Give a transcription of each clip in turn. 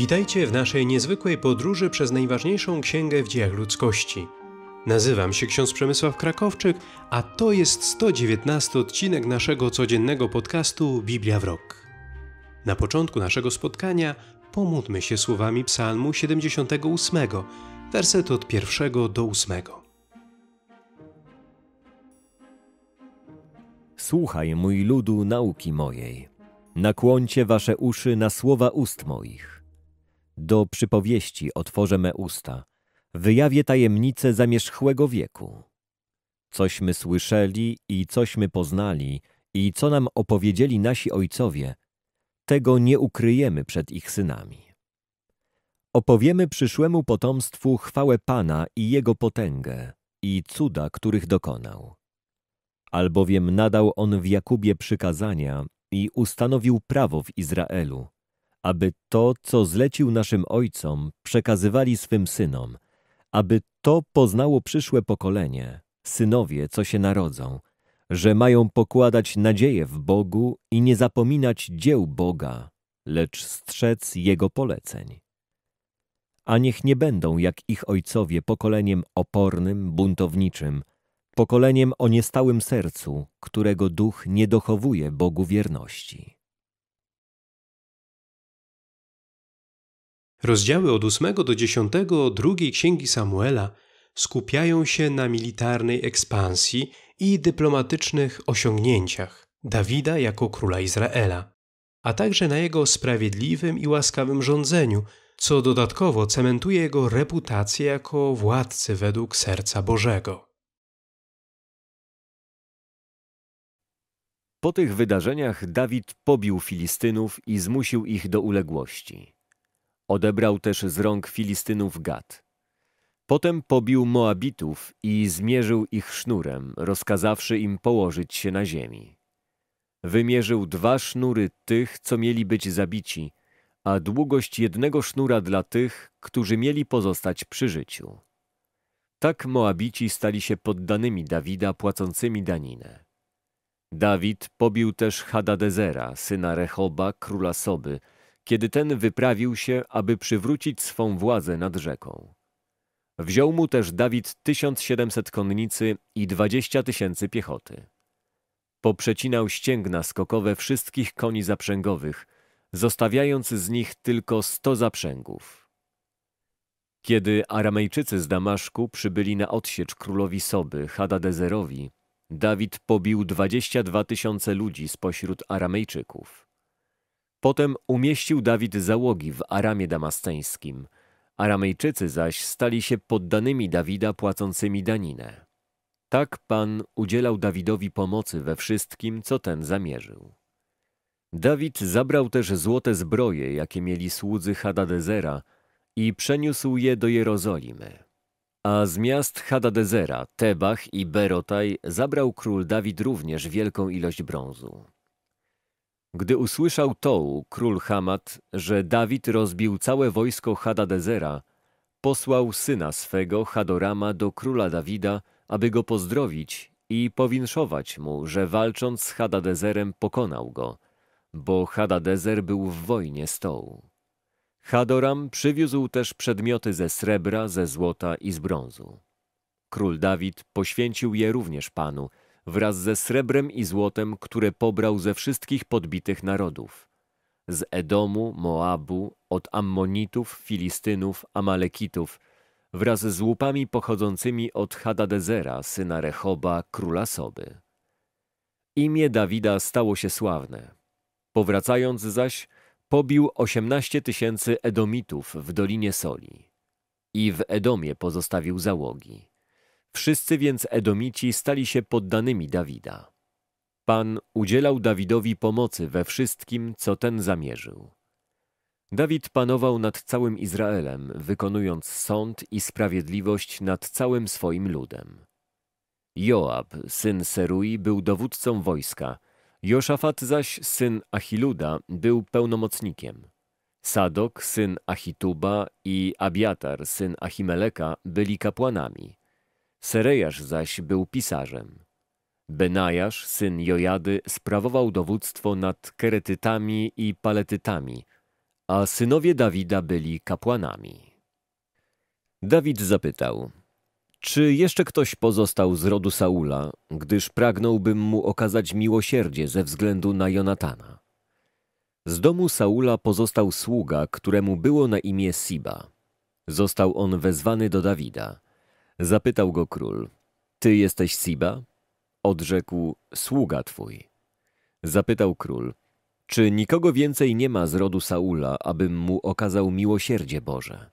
Witajcie w naszej niezwykłej podróży przez najważniejszą księgę w dziejach ludzkości. Nazywam się ksiądz Przemysław Krakowczyk, a to jest 119 odcinek naszego codziennego podcastu Biblia w rok. Na początku naszego spotkania pomódlmy się słowami Psalmu 78, werset od 1 do 8. Słuchaj, mój ludu, nauki mojej. Nakłoncie wasze uszy na słowa ust moich do przypowieści otworzę me usta, wyjawię tajemnicę zamierzchłego wieku. Cośmy słyszeli i cośmy poznali i co nam opowiedzieli nasi ojcowie, tego nie ukryjemy przed ich synami. Opowiemy przyszłemu potomstwu chwałę Pana i Jego potęgę i cuda, których dokonał. Albowiem nadał On w Jakubie przykazania i ustanowił prawo w Izraelu, aby to, co zlecił naszym ojcom, przekazywali swym synom, aby to poznało przyszłe pokolenie, synowie, co się narodzą, że mają pokładać nadzieję w Bogu i nie zapominać dzieł Boga, lecz strzec Jego poleceń. A niech nie będą jak ich ojcowie pokoleniem opornym, buntowniczym, pokoleniem o niestałym sercu, którego duch nie dochowuje Bogu wierności. Rozdziały od 8 do 10 drugiej księgi Samuela skupiają się na militarnej ekspansji i dyplomatycznych osiągnięciach Dawida jako króla Izraela, a także na jego sprawiedliwym i łaskawym rządzeniu, co dodatkowo cementuje jego reputację jako władcy według serca Bożego. Po tych wydarzeniach Dawid pobił Filistynów i zmusił ich do uległości. Odebrał też z rąk Filistynów Gad. Potem pobił Moabitów i zmierzył ich sznurem, rozkazawszy im położyć się na ziemi. Wymierzył dwa sznury tych, co mieli być zabici, a długość jednego sznura dla tych, którzy mieli pozostać przy życiu. Tak Moabici stali się poddanymi Dawida płacącymi daninę. Dawid pobił też Hadadezera, syna Rehoba, króla Soby, kiedy ten wyprawił się, aby przywrócić swą władzę nad rzeką. Wziął mu też Dawid 1700 konnicy i 20 tysięcy piechoty. Poprzecinał ścięgna skokowe wszystkich koni zaprzęgowych, zostawiając z nich tylko 100 zaprzęgów. Kiedy Aramejczycy z Damaszku przybyli na odsiecz królowi Soby, Hadadezerowi, Dawid pobił 22 tysiące ludzi spośród Aramejczyków. Potem umieścił Dawid załogi w Aramie Damasceńskim. Aramejczycy zaś stali się poddanymi Dawida płacącymi daninę. Tak Pan udzielał Dawidowi pomocy we wszystkim, co ten zamierzył. Dawid zabrał też złote zbroje, jakie mieli słudzy Hadadezera i przeniósł je do Jerozolimy. A z miast Hadadezera, Tebach i Berotaj zabrał król Dawid również wielką ilość brązu. Gdy usłyszał to król Hamad, że Dawid rozbił całe wojsko Hadadezera, posłał syna swego Hadorama do króla Dawida, aby go pozdrowić i powinszować mu, że walcząc z Hadadezerem pokonał go, bo Hadadezer był w wojnie z Chadoram Hadoram przywiózł też przedmioty ze srebra, ze złota i z brązu. Król Dawid poświęcił je również Panu, wraz ze srebrem i złotem, które pobrał ze wszystkich podbitych narodów z Edomu, Moabu, od Ammonitów, Filistynów, Amalekitów, wraz z łupami pochodzącymi od Hadadezera, syna Rehoba, króla Soby. Imię Dawida stało się sławne. Powracając zaś, pobił 18 tysięcy Edomitów w Dolinie Soli i w Edomie pozostawił załogi. Wszyscy więc Edomici stali się poddanymi Dawida. Pan udzielał Dawidowi pomocy we wszystkim, co ten zamierzył. Dawid panował nad całym Izraelem, wykonując sąd i sprawiedliwość nad całym swoim ludem. Joab, syn Serui, był dowódcą wojska, Joszafat zaś, syn Achiluda, był pełnomocnikiem. Sadok, syn Achituba i Abiatar, syn Achimeleka, byli kapłanami. Serejasz zaś był pisarzem. Benajasz, syn Jojady, sprawował dowództwo nad Keretytami i Paletytami, a synowie Dawida byli kapłanami. Dawid zapytał, czy jeszcze ktoś pozostał z rodu Saula, gdyż pragnąłbym mu okazać miłosierdzie ze względu na Jonatana? Z domu Saula pozostał sługa, któremu było na imię Siba. Został on wezwany do Dawida – Zapytał go król. Ty jesteś Siba? Odrzekł sługa twój. Zapytał król. Czy nikogo więcej nie ma z rodu Saula, abym mu okazał miłosierdzie Boże?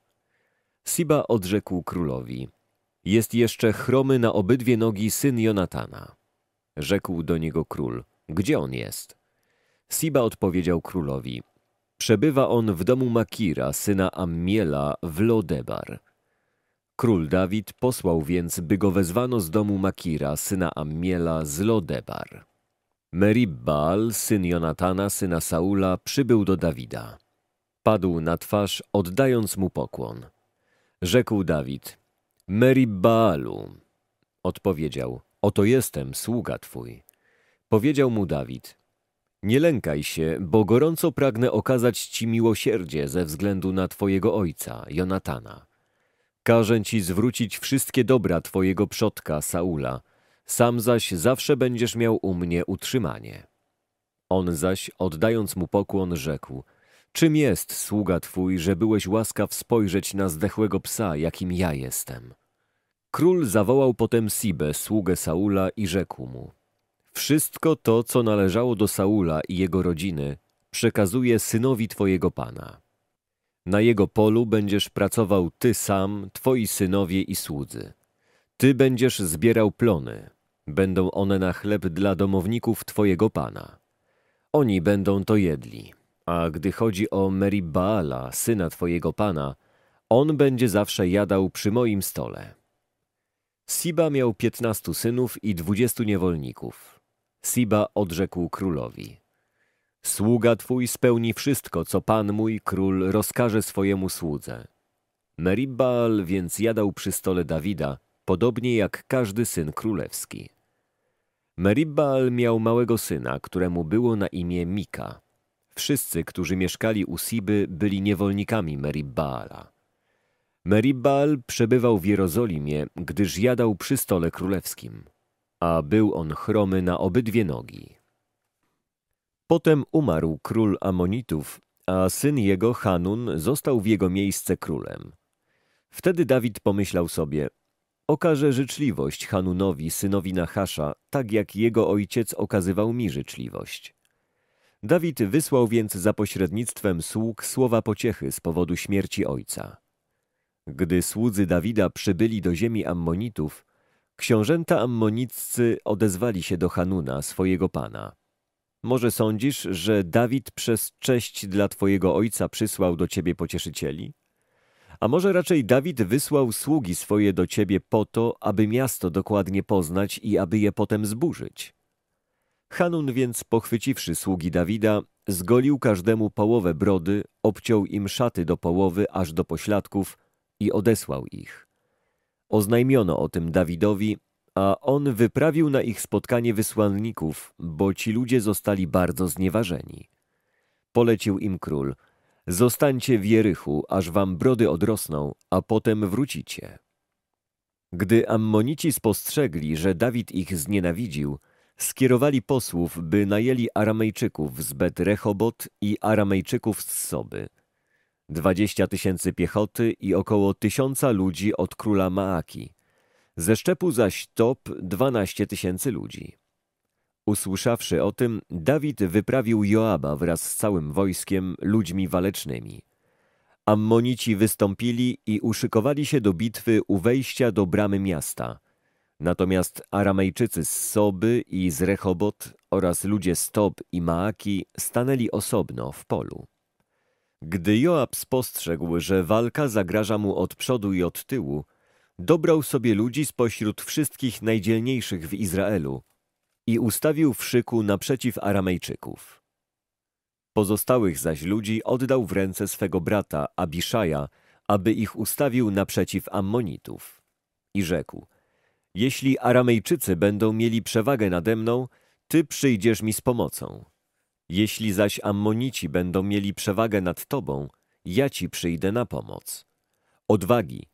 Siba odrzekł królowi. Jest jeszcze chromy na obydwie nogi syn Jonatana. Rzekł do niego król. Gdzie on jest? Siba odpowiedział królowi. Przebywa on w domu Makira, syna Ammiela, w Lodebar. Król Dawid posłał więc, by go wezwano z domu Makira, syna Ammiela z Lodebar. Meribbal, syn Jonatana, syna Saula, przybył do Dawida. Padł na twarz, oddając mu pokłon. Rzekł Dawid, Meribaalu. Odpowiedział, oto jestem, sługa twój. Powiedział mu Dawid, nie lękaj się, bo gorąco pragnę okazać ci miłosierdzie ze względu na twojego ojca, Jonatana Każę ci zwrócić wszystkie dobra twojego przodka Saula, sam zaś zawsze będziesz miał u mnie utrzymanie. On zaś, oddając mu pokłon, rzekł, czym jest, sługa twój, że byłeś łaskaw spojrzeć na zdechłego psa, jakim ja jestem? Król zawołał potem Sibę, sługę Saula, i rzekł mu, wszystko to, co należało do Saula i jego rodziny, przekazuję synowi twojego pana. Na jego polu będziesz pracował ty sam, twoi synowie i słudzy. Ty będziesz zbierał plony. Będą one na chleb dla domowników twojego pana. Oni będą to jedli. A gdy chodzi o Meribaala, syna twojego pana, on będzie zawsze jadał przy moim stole. Siba miał piętnastu synów i dwudziestu niewolników. Siba odrzekł królowi – Sługa Twój spełni wszystko, co Pan mój król rozkaże swojemu słudze. Meribbal więc jadał przy stole Dawida, podobnie jak każdy syn królewski. Meribbal miał małego syna, któremu było na imię Mika. Wszyscy, którzy mieszkali u Siby, byli niewolnikami Meribbala. Meribbal przebywał w Jerozolimie, gdyż jadał przy stole królewskim, a był on chromy na obydwie nogi. Potem umarł król Amonitów, a syn jego, Hanun, został w jego miejsce królem. Wtedy Dawid pomyślał sobie, okaże życzliwość Hanunowi, synowi Nachasza, tak jak jego ojciec okazywał mi życzliwość. Dawid wysłał więc za pośrednictwem sług słowa pociechy z powodu śmierci ojca. Gdy słudzy Dawida przybyli do ziemi Ammonitów, książęta ammoniccy odezwali się do Hanuna, swojego pana. Może sądzisz, że Dawid przez cześć dla twojego ojca przysłał do ciebie pocieszycieli? A może raczej Dawid wysłał sługi swoje do ciebie po to, aby miasto dokładnie poznać i aby je potem zburzyć? Hanun więc, pochwyciwszy sługi Dawida, zgolił każdemu połowę brody, obciął im szaty do połowy aż do pośladków i odesłał ich. Oznajmiono o tym Dawidowi, a on wyprawił na ich spotkanie wysłanników, bo ci ludzie zostali bardzo znieważeni. Polecił im król, zostańcie w Jerychu, aż wam brody odrosną, a potem wrócicie. Gdy Ammonici spostrzegli, że Dawid ich znienawidził, skierowali posłów, by najęli Aramejczyków z Bet Rehobot i Aramejczyków z Soby. Dwadzieścia tysięcy piechoty i około tysiąca ludzi od króla Maaki – ze szczepu zaś top 12 tysięcy ludzi. Usłyszawszy o tym, Dawid wyprawił Joaba wraz z całym wojskiem, ludźmi walecznymi. Ammonici wystąpili i uszykowali się do bitwy u wejścia do bramy miasta. Natomiast Aramejczycy z Soby i z Rehobot oraz ludzie z Tob i Maaki stanęli osobno w polu. Gdy Joab spostrzegł, że walka zagraża mu od przodu i od tyłu, dobrał sobie ludzi spośród wszystkich najdzielniejszych w Izraelu i ustawił w szyku naprzeciw Aramejczyków. Pozostałych zaś ludzi oddał w ręce swego brata Abiszaja, aby ich ustawił naprzeciw Ammonitów. I rzekł, jeśli Aramejczycy będą mieli przewagę nade mną, ty przyjdziesz mi z pomocą. Jeśli zaś Ammonici będą mieli przewagę nad tobą, ja ci przyjdę na pomoc. Odwagi,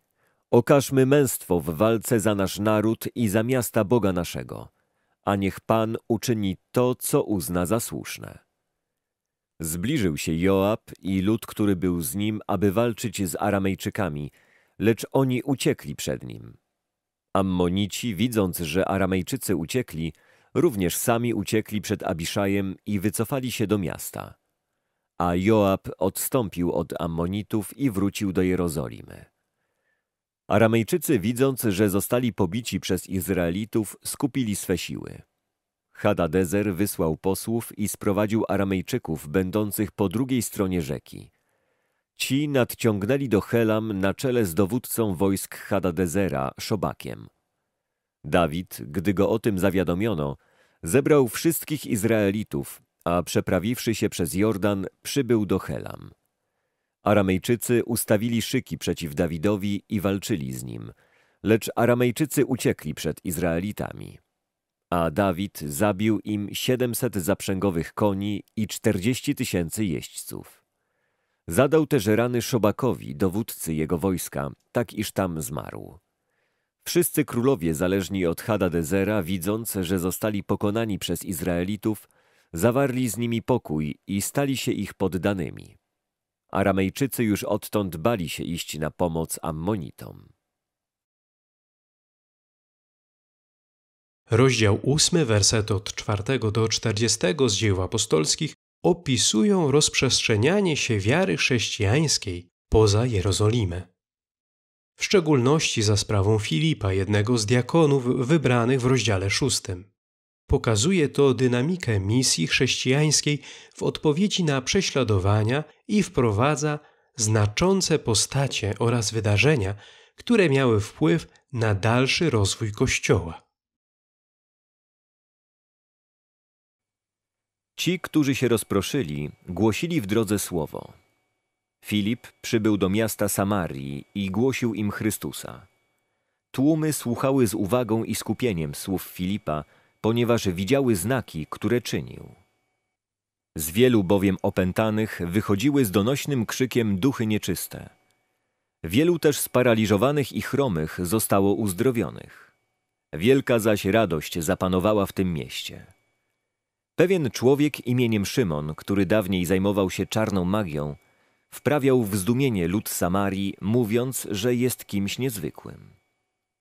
Okażmy męstwo w walce za nasz naród i za miasta Boga naszego, a niech Pan uczyni to, co uzna za słuszne. Zbliżył się Joab i lud, który był z nim, aby walczyć z Aramejczykami, lecz oni uciekli przed nim. Ammonici, widząc, że Aramejczycy uciekli, również sami uciekli przed Abiszajem i wycofali się do miasta. A Joab odstąpił od Ammonitów i wrócił do Jerozolimy. Aramejczycy, widząc, że zostali pobici przez Izraelitów, skupili swe siły. Hadadezer wysłał posłów i sprowadził Aramejczyków będących po drugiej stronie rzeki. Ci nadciągnęli do Helam na czele z dowódcą wojsk Hadadezera, Szobakiem. Dawid, gdy go o tym zawiadomiono, zebrał wszystkich Izraelitów, a przeprawiwszy się przez Jordan, przybył do Helam. Aramejczycy ustawili szyki przeciw Dawidowi i walczyli z nim, lecz Aramejczycy uciekli przed Izraelitami. A Dawid zabił im 700 zaprzęgowych koni i 40 tysięcy jeźdźców. Zadał też rany Szobakowi, dowódcy jego wojska, tak iż tam zmarł. Wszyscy królowie zależni od Hadadezera, widząc, że zostali pokonani przez Izraelitów, zawarli z nimi pokój i stali się ich poddanymi. Aramejczycy już odtąd bali się iść na pomoc Ammonitom. Rozdział 8, werset od 4 do 40 z dzieł apostolskich opisują rozprzestrzenianie się wiary chrześcijańskiej poza Jerozolimę. W szczególności za sprawą Filipa, jednego z diakonów wybranych w rozdziale 6. Pokazuje to dynamikę misji chrześcijańskiej w odpowiedzi na prześladowania i wprowadza znaczące postacie oraz wydarzenia, które miały wpływ na dalszy rozwój Kościoła. Ci, którzy się rozproszyli, głosili w drodze słowo. Filip przybył do miasta Samarii i głosił im Chrystusa. Tłumy słuchały z uwagą i skupieniem słów Filipa, ponieważ widziały znaki, które czynił. Z wielu bowiem opętanych wychodziły z donośnym krzykiem duchy nieczyste. Wielu też sparaliżowanych i chromych zostało uzdrowionych. Wielka zaś radość zapanowała w tym mieście. Pewien człowiek imieniem Szymon, który dawniej zajmował się czarną magią, wprawiał w zdumienie lud Samarii, mówiąc, że jest kimś niezwykłym.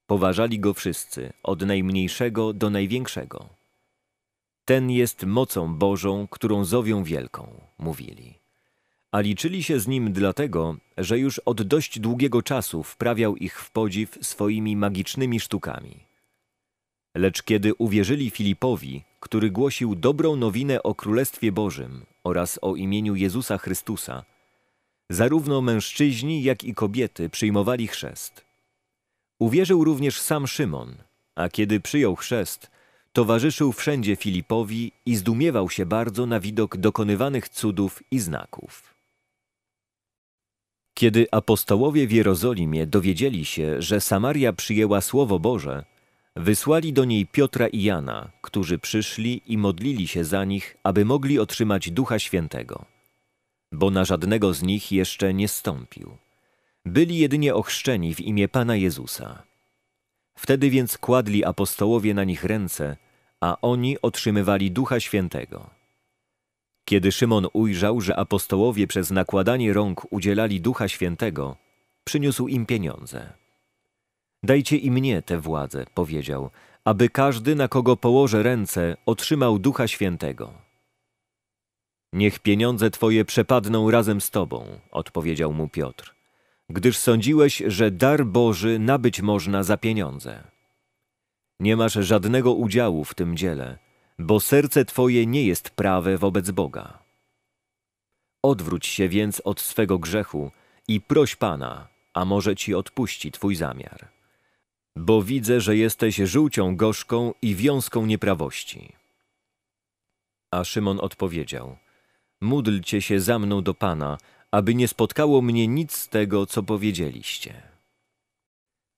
Poważali go wszyscy, od najmniejszego do największego. Ten jest mocą Bożą, którą zowią wielką, mówili. A liczyli się z nim dlatego, że już od dość długiego czasu wprawiał ich w podziw swoimi magicznymi sztukami. Lecz kiedy uwierzyli Filipowi, który głosił dobrą nowinę o Królestwie Bożym oraz o imieniu Jezusa Chrystusa, zarówno mężczyźni, jak i kobiety przyjmowali chrzest – Uwierzył również sam Szymon, a kiedy przyjął chrzest, towarzyszył wszędzie Filipowi i zdumiewał się bardzo na widok dokonywanych cudów i znaków. Kiedy apostołowie w Jerozolimie dowiedzieli się, że Samaria przyjęła Słowo Boże, wysłali do niej Piotra i Jana, którzy przyszli i modlili się za nich, aby mogli otrzymać Ducha Świętego, bo na żadnego z nich jeszcze nie stąpił byli jedynie ochrzczeni w imię Pana Jezusa. Wtedy więc kładli apostołowie na nich ręce, a oni otrzymywali Ducha Świętego. Kiedy Szymon ujrzał, że apostołowie przez nakładanie rąk udzielali Ducha Świętego, przyniósł im pieniądze. Dajcie i mnie tę władzę, powiedział, aby każdy, na kogo położę ręce, otrzymał Ducha Świętego. Niech pieniądze twoje przepadną razem z tobą, odpowiedział mu Piotr gdyż sądziłeś, że dar Boży nabyć można za pieniądze. Nie masz żadnego udziału w tym dziele, bo serce Twoje nie jest prawe wobec Boga. Odwróć się więc od swego grzechu i proś Pana, a może Ci odpuści Twój zamiar. Bo widzę, że jesteś żółcią gorzką i wiązką nieprawości. A Szymon odpowiedział, módlcie się za mną do Pana, aby nie spotkało mnie nic z tego, co powiedzieliście.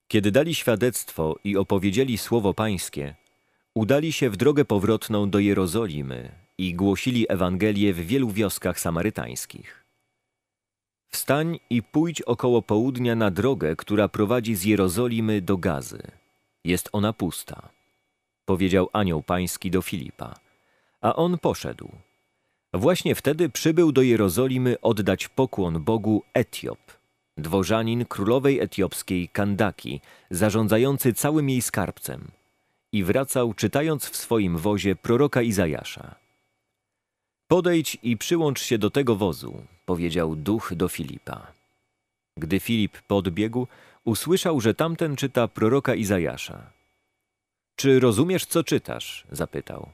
Kiedy dali świadectwo i opowiedzieli słowo Pańskie, udali się w drogę powrotną do Jerozolimy i głosili Ewangelię w wielu wioskach samarytańskich. Wstań i pójdź około południa na drogę, która prowadzi z Jerozolimy do Gazy. Jest ona pusta, powiedział anioł pański do Filipa, a on poszedł. Właśnie wtedy przybył do Jerozolimy oddać pokłon Bogu Etiop, dworzanin królowej etiopskiej Kandaki, zarządzający całym jej skarbcem. I wracał, czytając w swoim wozie proroka Izajasza. Podejdź i przyłącz się do tego wozu, powiedział duch do Filipa. Gdy Filip podbiegł, usłyszał, że tamten czyta proroka Izajasza. Czy rozumiesz, co czytasz? zapytał.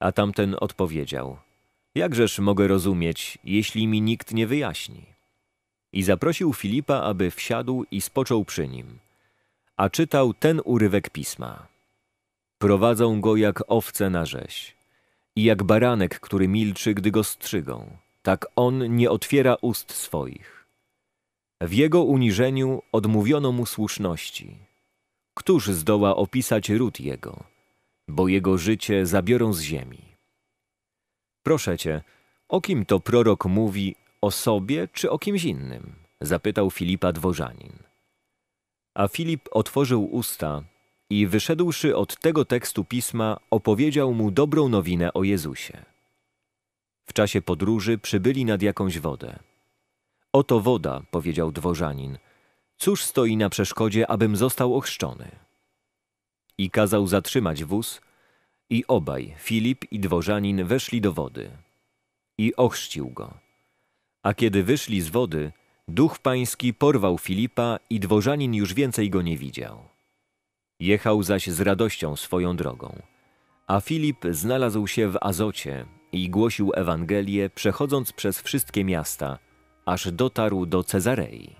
A tamten odpowiedział – Jakżeż mogę rozumieć, jeśli mi nikt nie wyjaśni? I zaprosił Filipa, aby wsiadł i spoczął przy nim. A czytał ten urywek pisma. Prowadzą go jak owce na rzeź. I jak baranek, który milczy, gdy go strzygą, tak on nie otwiera ust swoich. W jego uniżeniu odmówiono mu słuszności. Któż zdoła opisać ród jego? Bo jego życie zabiorą z ziemi. Proszę cię, o kim to prorok mówi, o sobie czy o kimś innym? Zapytał Filipa dworzanin. A Filip otworzył usta i wyszedłszy od tego tekstu pisma, opowiedział mu dobrą nowinę o Jezusie. W czasie podróży przybyli nad jakąś wodę. Oto woda, powiedział dworzanin. Cóż stoi na przeszkodzie, abym został ochrzczony? I kazał zatrzymać wóz, i obaj, Filip i dworzanin, weszli do wody. I ochrzcił go. A kiedy wyszli z wody, duch pański porwał Filipa i dworzanin już więcej go nie widział. Jechał zaś z radością swoją drogą. A Filip znalazł się w Azocie i głosił Ewangelię, przechodząc przez wszystkie miasta, aż dotarł do Cezarei.